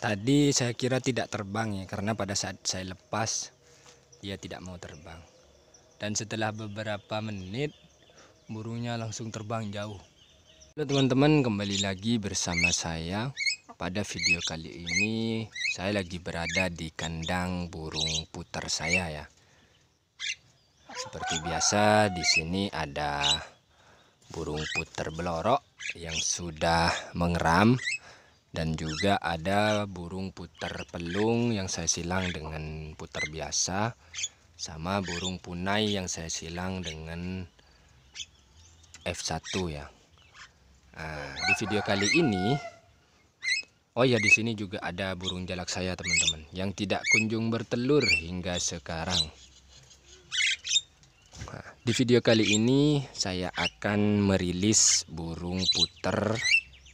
Tadi saya kira tidak terbang ya karena pada saat saya lepas dia tidak mau terbang. Dan setelah beberapa menit burungnya langsung terbang jauh. Halo teman-teman, kembali lagi bersama saya. Pada video kali ini saya lagi berada di kandang burung putar saya ya. Seperti biasa di sini ada burung puter belorok yang sudah mengeram dan juga ada burung puter pelung yang saya silang dengan puter biasa sama burung punai yang saya silang dengan F1 ya nah, di video kali ini Oh ya di sini juga ada burung jalak saya teman-teman yang tidak kunjung bertelur hingga sekarang. Nah, di video kali ini saya akan merilis burung puter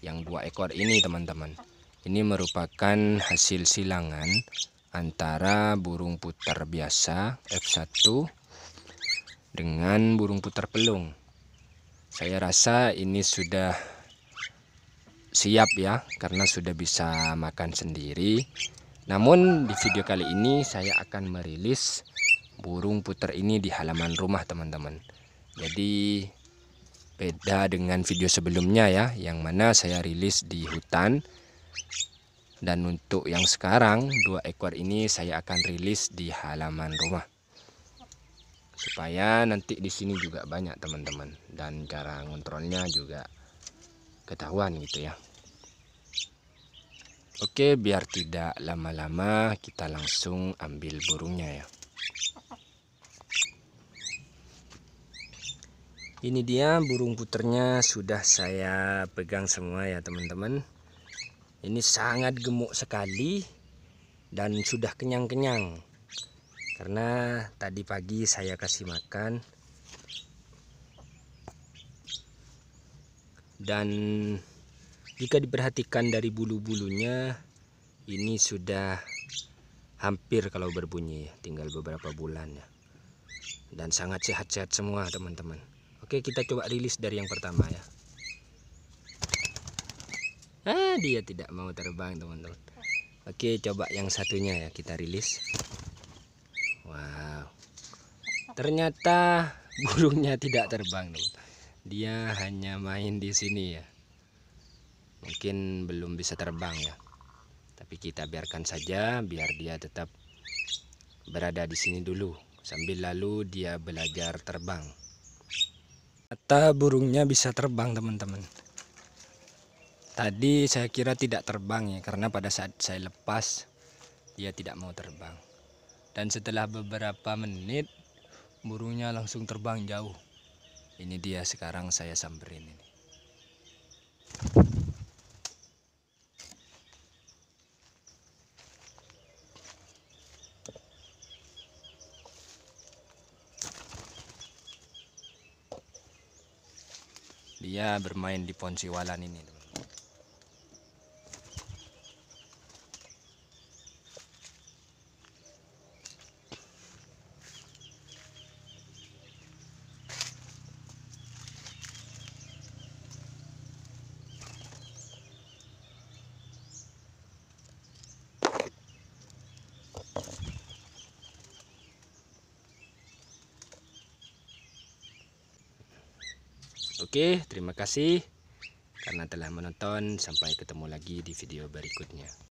yang dua ekor ini teman-teman ini merupakan hasil silangan antara burung putar biasa F1 dengan burung putar pelung saya rasa ini sudah siap ya karena sudah bisa makan sendiri namun di video kali ini saya akan merilis burung putar ini di halaman rumah teman-teman jadi beda dengan video sebelumnya ya yang mana saya rilis di hutan dan untuk yang sekarang dua ekor ini saya akan rilis di halaman rumah supaya nanti di sini juga banyak teman-teman dan cara ngontrolnya juga ketahuan gitu ya Oke biar tidak lama-lama kita langsung ambil burungnya ya ini dia burung puternya sudah saya pegang semua ya teman-teman ini sangat gemuk sekali dan sudah kenyang-kenyang karena tadi pagi saya kasih makan dan jika diperhatikan dari bulu-bulunya ini sudah hampir kalau berbunyi tinggal beberapa bulan ya dan sangat sehat-sehat semua teman-teman Oke kita coba rilis dari yang pertama ya ah dia tidak mau terbang teman-teman Oke coba yang satunya ya kita rilis Wow ternyata burungnya tidak terbang teman. dia hanya main di sini ya mungkin belum bisa terbang ya tapi kita biarkan saja biar dia tetap berada di sini dulu sambil lalu dia belajar terbang Kata burungnya bisa terbang teman-teman Tadi saya kira tidak terbang ya Karena pada saat saya lepas Dia tidak mau terbang Dan setelah beberapa menit Burungnya langsung terbang jauh Ini dia sekarang saya samperin ini Ia bermain di Ponsiwalan ini Oke, terima kasih karena telah menonton. Sampai ketemu lagi di video berikutnya.